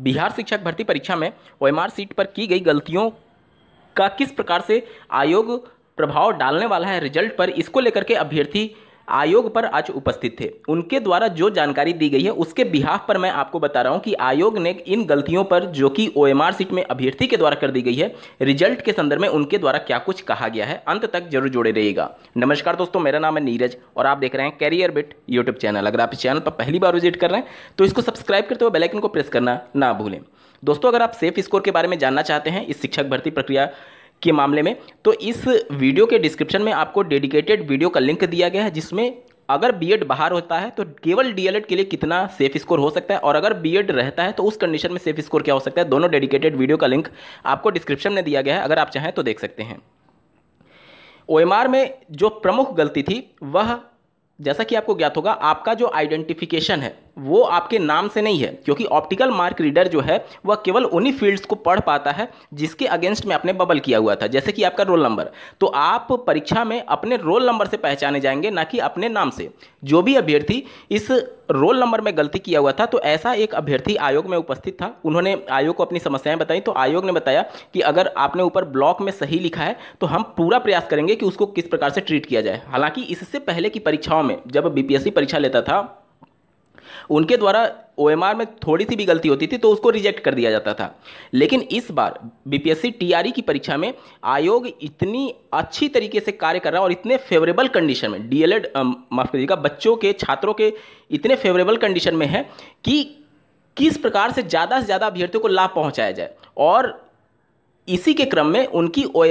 बिहार शिक्षक भर्ती परीक्षा में ओएमआर सीट पर की गई गलतियों का किस प्रकार से आयोग प्रभाव डालने वाला है रिजल्ट पर इसको लेकर के अभ्यर्थी आयोग पर आज उपस्थित थे उनके द्वारा जो जानकारी दी गई है उसके बिहाफ पर मैं आपको बता रहा हूं कि आयोग ने इन गलतियों पर जो कि ओ सीट में अभ्यर्थी के द्वारा कर दी गई है रिजल्ट के संदर्भ में उनके द्वारा क्या कुछ कहा गया है अंत तक जरूर जुड़े रहिएगा नमस्कार दोस्तों मेरा नाम है नीरज और आप देख रहे हैं कैरियर बिट यूट्यूब चैनल अगर आप इस चैनल पर पहली बार विजिट कर रहे हैं तो इसको सब्सक्राइब करते हुए बेलाइकन को प्रेस करना ना भूलें दोस्तों अगर आप सेफ स्कोर के बारे में जानना चाहते हैं इस शिक्षक भर्ती प्रक्रिया के मामले में तो इस वीडियो के डिस्क्रिप्शन में आपको डेडिकेटेड वीडियो का लिंक दिया गया है जिसमें अगर बीएड बाहर होता है तो केवल डीएलएड के लिए कितना सेफ स्कोर हो सकता है और अगर बीएड रहता है तो उस कंडीशन में सेफ स्कोर क्या हो सकता है दोनों डेडिकेटेड वीडियो का लिंक आपको डिस्क्रिप्शन में दिया गया है अगर आप चाहें तो देख सकते हैं ओ में जो प्रमुख गलती थी वह जैसा कि आपको ज्ञात होगा आपका जो आइडेंटिफिकेशन है वो आपके नाम से नहीं है क्योंकि ऑप्टिकल मार्क रीडर जो है वह केवल उन्हीं फील्ड्स को पढ़ पाता है जिसके अगेंस्ट में आपने बबल किया हुआ था जैसे कि आपका रोल नंबर तो आप परीक्षा में अपने रोल नंबर से पहचाने जाएंगे ना कि अपने नाम से जो भी अभ्यर्थी इस रोल नंबर में गलती किया हुआ था तो ऐसा एक अभ्यर्थी आयोग में उपस्थित था उन्होंने आयोग को अपनी समस्याएं बताई तो आयोग ने बताया कि अगर आपने ऊपर ब्लॉक में सही लिखा है तो हम पूरा प्रयास करेंगे कि उसको किस प्रकार से ट्रीट किया जाए हालांकि इससे पहले की परीक्षाओं में जब बीपीएससी परीक्षा लेता था उनके द्वारा ओ में थोड़ी सी भी गलती होती थी तो उसको रिजेक्ट कर दिया जाता था लेकिन इस बार बीपीएससी टीआरई e की परीक्षा में आयोग इतनी अच्छी तरीके से कार्य कर रहा है और इतने फेवरेबल कंडीशन में डीएलएड माफ करिएगा बच्चों के छात्रों के इतने फेवरेबल कंडीशन में है कि किस प्रकार से ज़्यादा से ज़्यादा अभ्यर्थियों को लाभ पहुँचाया जाए और इसी के क्रम में उनकी ओ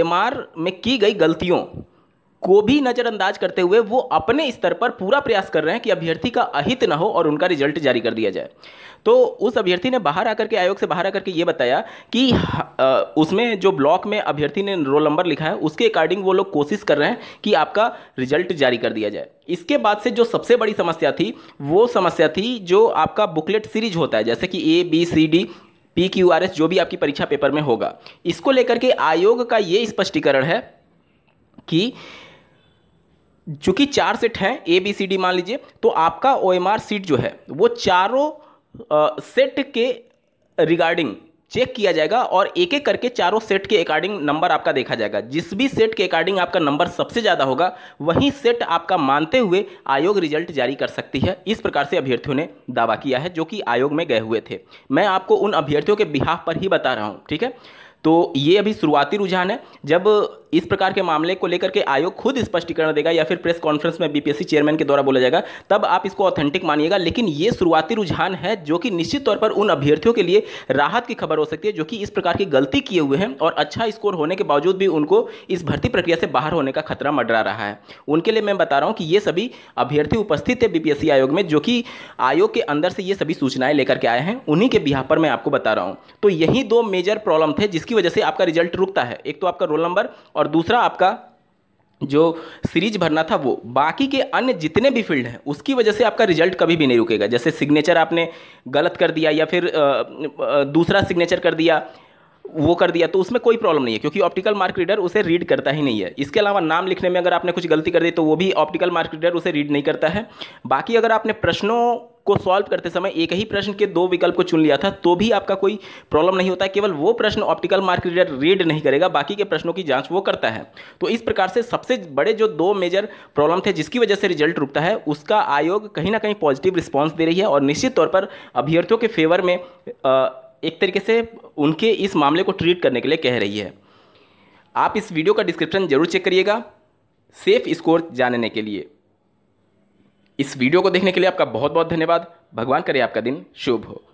में की गई गलतियों को भी नज़रअंदाज करते हुए वो अपने स्तर पर पूरा प्रयास कर रहे हैं कि अभ्यर्थी का अहित न हो और उनका रिजल्ट जारी कर दिया जाए तो उस अभ्यर्थी ने बाहर आकर के आयोग से बाहर आकर के ये बताया कि उसमें जो ब्लॉक में अभ्यर्थी ने रोल नंबर लिखा है उसके अकॉर्डिंग वो लोग कोशिश कर रहे हैं कि आपका रिजल्ट जारी कर दिया जाए इसके बाद से जो सबसे बड़ी समस्या थी वो समस्या थी जो आपका बुकलेट सीरीज होता है जैसे कि A B C D P Q R S जो भी आपकी परीक्षा पेपर में होगा इसको लेकर के आयोग का ये स्पष्टीकरण है कि चूँकि चार सेट हैं ए बी सी डी मान लीजिए तो आपका ओ एम आर सीट जो है वो चारों सेट के रिगार्डिंग चेक किया जाएगा और एक एक करके चारों सेट के अकॉर्डिंग नंबर आपका देखा जाएगा जिस भी सेट के अकॉर्डिंग आपका नंबर सबसे ज़्यादा होगा वही सेट आपका मानते हुए आयोग रिजल्ट जारी कर सकती है इस प्रकार से अभ्यर्थियों ने दावा किया है जो कि आयोग में गए हुए थे मैं आपको उन अभ्यर्थियों के बिहाफ पर ही बता रहा हूँ ठीक है तो ये अभी शुरुआती रुझान है जब इस प्रकार के मामले को लेकर के आयोग खुद स्पष्टीकरण देगा या फिर प्रेस कॉन्फ्रेंस में बीपीएससी चेयरमैन के द्वारा बोला जाएगा तब आप इसको ऑथेंटिक मानिएगा लेकिन ये शुरुआती रुझान है जो कि निश्चित तौर पर उन अभ्यर्थियों के लिए राहत की खबर हो सकती है जो कि इस प्रकार की गलती किए हुए हैं और अच्छा स्कोर होने के बावजूद भी उनको इस भर्ती प्रक्रिया से बाहर होने का खतरा मडरा रहा है उनके लिए मैं बता रहा हूँ कि ये सभी अभ्यर्थी उपस्थित थे बीपीएससी आयोग में जो कि आयोग के अंदर से ये सभी सूचनाएं लेकर के आए हैं उन्हीं के बिहार पर मैं आपको बता रहा हूँ तो यही दो मेजर प्रॉब्लम थे जिसकी वजह से आपका रिजल्ट रुकता है एक तो आपका रोल नंबर और और दूसरा आपका जो सीरीज भरना था वो बाकी के अन्य जितने भी फील्ड हैं उसकी वजह से आपका रिजल्ट कभी भी नहीं रुकेगा जैसे सिग्नेचर आपने गलत कर दिया या फिर दूसरा सिग्नेचर कर दिया वो कर दिया तो उसमें कोई प्रॉब्लम नहीं है क्योंकि ऑप्टिकल मार्क रीडर उसे रीड करता ही नहीं है इसके अलावा नाम लिखने में अगर आपने कुछ गलती कर दी तो वो भी ऑप्टिकल मार्क रीडर उसे रीड नहीं करता है बाकी अगर आपने प्रश्नों को सॉल्व करते समय एक ही प्रश्न के दो विकल्प को चुन लिया था तो भी आपका कोई प्रॉब्लम नहीं होता है केवल वो प्रश्न ऑप्टिकल मार्क रीडर रीड नहीं करेगा बाकी के प्रश्नों की जांच वो करता है तो इस प्रकार से सबसे बड़े जो दो मेजर प्रॉब्लम थे जिसकी वजह से रिजल्ट रुकता है उसका आयोग कहीं ना कहीं पॉजिटिव रिस्पॉन्स दे रही है और निश्चित तौर पर अभ्यर्थियों के फेवर में आ, एक तरीके से उनके इस मामले को ट्रीट करने के लिए कह रही है आप इस वीडियो का डिस्क्रिप्शन जरूर चेक करिएगा सेफ स्कोर जानने के लिए इस वीडियो को देखने के लिए आपका बहुत बहुत धन्यवाद भगवान करे आपका दिन शुभ हो